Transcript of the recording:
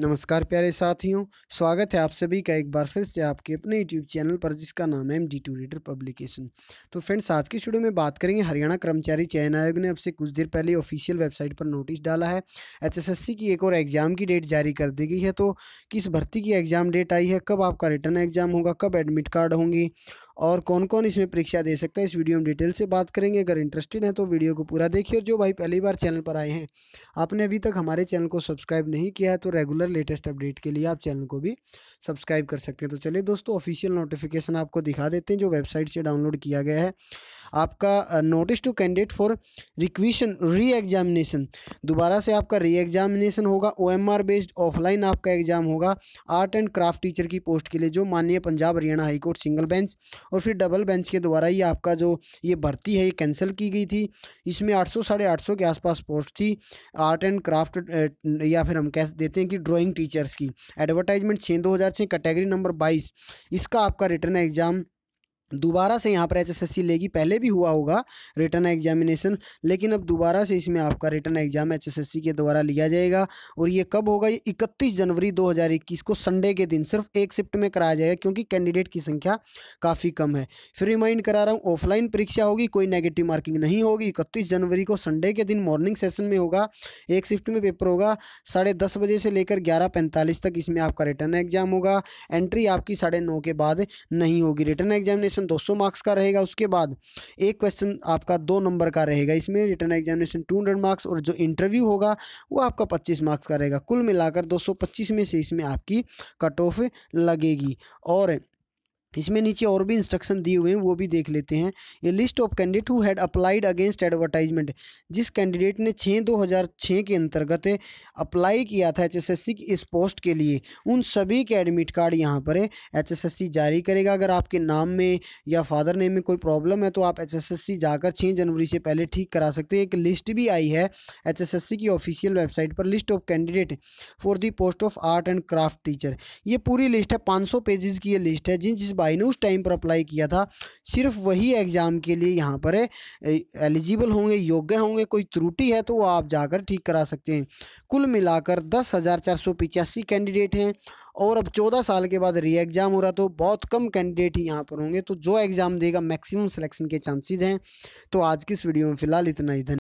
नमस्कार प्यारे साथियों स्वागत है आप सभी का एक बार फिर से आपके अपने यूट्यूब चैनल पर जिसका नाम है M D two reader publication तो फ्रेंड्स आज के शुरू में बात करेंगे हरियाणा कर्मचारी चयन आयोग ने अब से कुछ देर पहले ऑफिशियल वेबसाइट पर नोटिस डाला है एचएसएससी की एक और एग्ज़ाम की डेट जारी कर दी गई है तो किस भर्ती की एग्ज़ाम डेट आई है कब आपका रिटर्न एग्ज़ाम होगा कब एडमिट कार्ड होंगी और कौन कौन इसमें परीक्षा दे सकता है इस वीडियो में डिटेल से बात करेंगे अगर इंटरेस्टेड हैं तो वीडियो को पूरा देखिए और जो भाई पहली बार चैनल पर आए हैं आपने अभी तक हमारे चैनल को सब्सक्राइब नहीं किया है तो रेगुलर लेटेस्ट अपडेट के लिए आप चैनल को भी सब्सक्राइब कर सकते हैं तो चलिए दोस्तों ऑफिशियल नोटिफिकेशन आपको दिखा देते हैं जो वेबसाइट से डाउनलोड किया गया है आपका notice to candidate for requisition re examination दोबारा से आपका री एग्जामिनेशन होगा O M R based offline आपका एग्जाम होगा आर्ट एंड क्राफ्ट टीचर की पोस्ट के लिए जो माननीय Punjab Haryana high court single bench और फिर डबल बेंच के द्वारा ही आपका जो ये भर्ती है ये कैंसिल की गई थी इसमें आठ सौ साढ़े आठ सौ के आसपास पोस्ट थी आर्ट एंड क्राफ्ट या फिर हम कह देते हैं कि ड्राॅइंग टीचर्स की एडवर्टाइजमेंट छः दो हज़ार छः कैटेगरी नंबर बाईस इसका आपका रिटर्न एग्जाम दोबारा से यहाँ पर एच लेगी पहले भी हुआ होगा रिटर्न एग्जामिनेशन लेकिन अब दोबारा से इसमें आपका रिटर्न एग्जाम एच के द्वारा लिया जाएगा और ये कब होगा ये 31 जनवरी 2021 को संडे के दिन सिर्फ एक शिफ्ट में कराया जाएगा क्योंकि कैंडिडेट की संख्या काफ़ी कम है फिर रिमाइंड करा रहा हूँ ऑफलाइन परीक्षा होगी कोई नेगेटिव मार्किंग नहीं होगी इकतीस जनवरी को संडे के दिन मॉर्निंग सेशन में होगा एक शिफ्ट में पेपर होगा साढ़े बजे से लेकर ग्यारह तक इसमें आपका रिटर्न एग्जाम होगा एंट्री आपकी साढ़े के बाद नहीं होगी रिटर्न एग्जामिनेशन क्वेश्चन 200 मार्क्स का रहेगा उसके बाद एक क्वेश्चन आपका दो नंबर का रहेगा इसमें रिटर्न एग्जामिनेशन 200 मार्क्स और जो इंटरव्यू होगा वो आपका 25 मार्क्स का रहेगा कुल मिलाकर 225 में से इसमें आपकी कट ऑफ लगेगी और इसमें नीचे और भी इंस्ट्रक्शन दिए हुए हैं वो भी देख लेते हैं ये list of candidate who had applied against advertisement जिस कैंडिडेट ने छः दो हज़ार छः के अंतर्गत अप्लाई किया था एचएसएससी की इस पोस्ट के लिए उन सभी के एडमिट कार्ड यहाँ पर एचएसएससी जारी करेगा अगर आपके नाम में या फादर नेम में कोई प्रॉब्लम है तो आप सी जाकर छः जनवरी से पहले ठीक करा सकते हैं एक लिस्ट भी आई है सी की ऑफिशियल वेबसाइट पर list of candidate for the post of art and craft teacher ये पूरी लिस्ट है पाँच सौ पेजेज़ की ये लिस्ट है जिन जिस उस टाइम पर अप्लाई किया था सिर्फ वही एग्ज़ाम के लिए यहाँ पर एलिजिबल होंगे योग्य होंगे कोई त्रुटि है तो वो आप जाकर ठीक करा सकते हैं कुल मिलाकर दस हज़ार चार सौ पिचासी कैंडिडेट हैं और अब चौदह साल के बाद री एग्ज़ाम हो रहा तो बहुत कम कैंडिडेट ही यहाँ पर होंगे तो जो एग्ज़ाम देगा मैक्सिमम सिलेक्शन के चांसेज हैं तो आज की इस वीडियो में फ़िलहाल इतना ही धन्यवाद